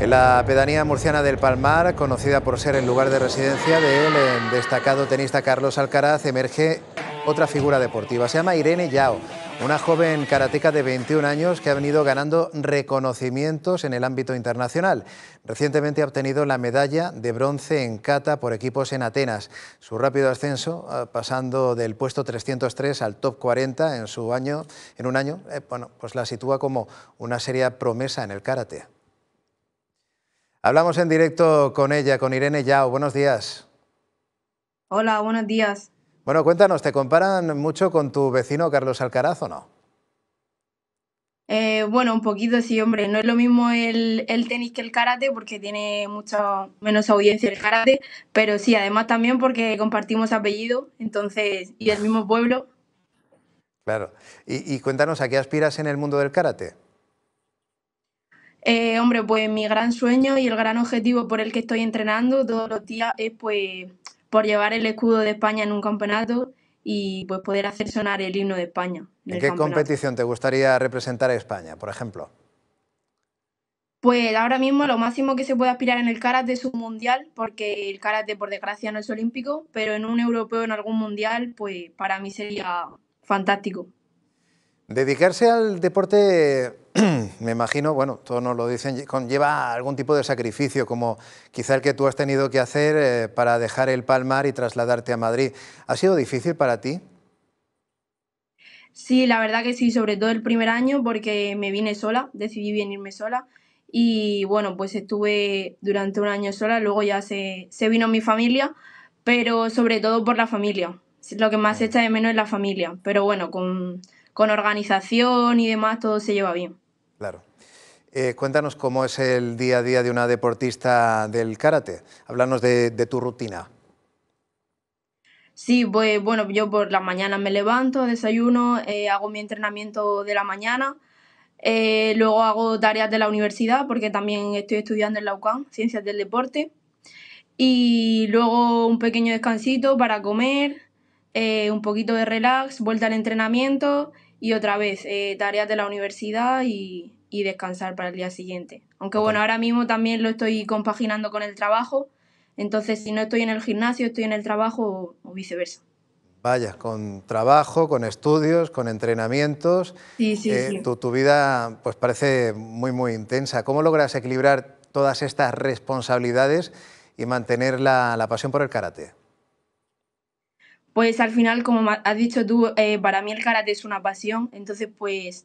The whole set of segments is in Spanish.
En la pedanía murciana del Palmar, conocida por ser el lugar de residencia del destacado tenista Carlos Alcaraz, emerge otra figura deportiva. Se llama Irene Yao, una joven karateca de 21 años que ha venido ganando reconocimientos en el ámbito internacional. Recientemente ha obtenido la medalla de bronce en kata por equipos en Atenas. Su rápido ascenso, ah, pasando del puesto 303 al top 40 en, su año, un año, eh, pues la sitúa como una seria promesa en el karate. Hablamos en directo con ella, con Irene Yao. Buenos días. Hola, buenos días. Bueno, cuéntanos, ¿te comparan mucho con tu vecino Carlos Alcaraz o no? Eh, bueno, un poquito sí, hombre. No es lo mismo el, tenis que el karate porque tiene mucha menos audiencia el karate, pero sí, además también porque compartimos apellido, entonces, y el mismo pueblo. Claro. y cuéntanos, ¿a qué aspiras en el mundo del karate? Eh, hombre, pues mi gran sueño y el gran objetivo por el que estoy entrenando todos los días es pues por llevar el escudo de España en un campeonato y pues poder hacer sonar el himno de España. ¿En qué competición te gustaría representar a España, por ejemplo? Pues ahora mismo lo máximo que se puede aspirar en el karate es un mundial, porque el karate por desgracia no es olímpico, pero en un europeo en algún mundial, pues para mí sería fantástico. Dedicarse al deporte me imagino, bueno, todos nos lo dicen, conlleva algún tipo de sacrificio, como quizá el que tú has tenido que hacer eh, para dejar el Palmar y trasladarte a Madrid. ¿Ha sido difícil para ti? Sí, la verdad que sí, sobre todo el primer año porque me vine sola, decidí venirme sola y bueno, pues estuve durante un año sola, luego ya se, vino mi familia, pero sobre todo por la familia. Lo que más echa de menos es la familia, pero bueno, con organización y demás todo se lleva bien. Claro. Eh, cuéntanos cómo es el día a día de una deportista del karate. Háblanos de, tu rutina. Sí, pues bueno, yo por la mañana me levanto, desayuno, eh, hago mi entrenamiento de la mañana, eh, luego hago tareas de la universidad porque también estoy estudiando en la UCAM, Ciencias del Deporte, y luego un pequeño descansito para comer, un poquito de relax, vuelta al entrenamiento y otra vez tareas de la universidad y, y descansar para el día siguiente. Aunque bueno, ahora mismo también lo estoy compaginando con el trabajo, entonces si no estoy en el gimnasio, estoy en el trabajo o, viceversa. Vaya, con trabajo, con estudios, con entrenamientos. Sí, eh, Tu, vida pues parece muy, muy intensa. ¿Cómo logras equilibrar todas estas responsabilidades y mantener la, pasión por el karate? Pues al final, como has dicho tú, eh, para mí el karate es una pasión, entonces pues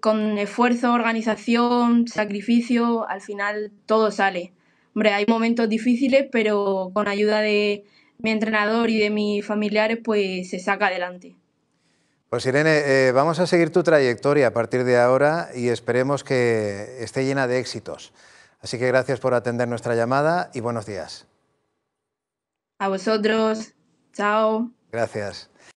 con esfuerzo, organización, sacrificio, al final todo sale. Hombre, hay momentos difíciles, pero con ayuda de mi entrenador y de mis familiares, pues se saca adelante. Pues Irene, eh, vamos a seguir tu trayectoria a partir de ahora y esperemos que esté llena de éxitos. Así que gracias por atender nuestra llamada y buenos días. A vosotros. Chao. Gracias.